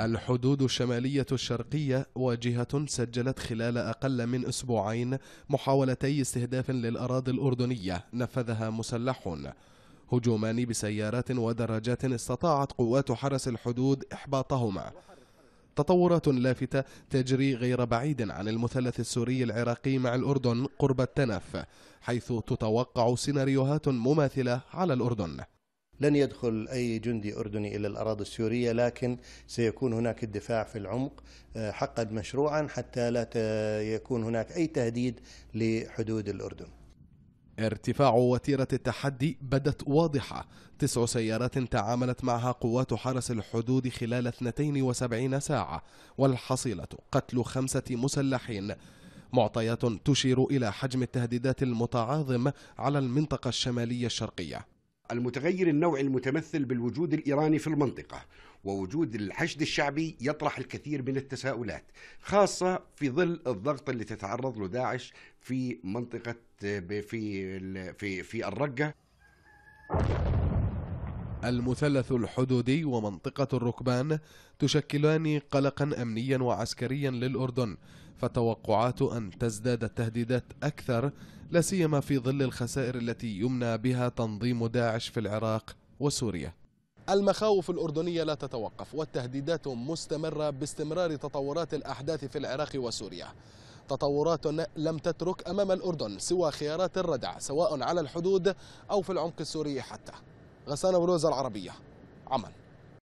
الحدود الشمالية الشرقية واجهة سجلت خلال أقل من أسبوعين محاولتي استهداف للأراضي الأردنية نفذها مسلحون هجومان بسيارات ودراجات استطاعت قوات حرس الحدود إحباطهما تطورات لافتة تجري غير بعيد عن المثلث السوري العراقي مع الأردن قرب التنف حيث تتوقع سيناريوهات مماثلة على الأردن لن يدخل أي جندي أردني إلى الأراضي السورية لكن سيكون هناك الدفاع في العمق آه، حقا مشروعا حتى لا يكون هناك أي تهديد لحدود الأردن ارتفاع وتيرة التحدي بدت واضحة تسع سيارات تعاملت معها قوات حرس الحدود خلال 72 ساعة والحصيلة قتل خمسة مسلحين معطيات تشير إلى حجم التهديدات المتعاظم على المنطقة الشمالية الشرقية المتغير النوعي المتمثل بالوجود الايراني في المنطقه ووجود الحشد الشعبي يطرح الكثير من التساؤلات خاصه في ظل الضغط اللي تتعرض له داعش في منطقه في في في الرقه المثلث الحدودي ومنطقة الركبان تشكلان قلقا أمنيا وعسكريا للأردن فتوقعات أن تزداد التهديدات أكثر لسيما في ظل الخسائر التي يمنى بها تنظيم داعش في العراق وسوريا المخاوف الأردنية لا تتوقف والتهديدات مستمرة باستمرار تطورات الأحداث في العراق وسوريا تطورات لم تترك أمام الأردن سوى خيارات الردع سواء على الحدود أو في العمق السوري حتى غسانه والوزاره العربيه عمل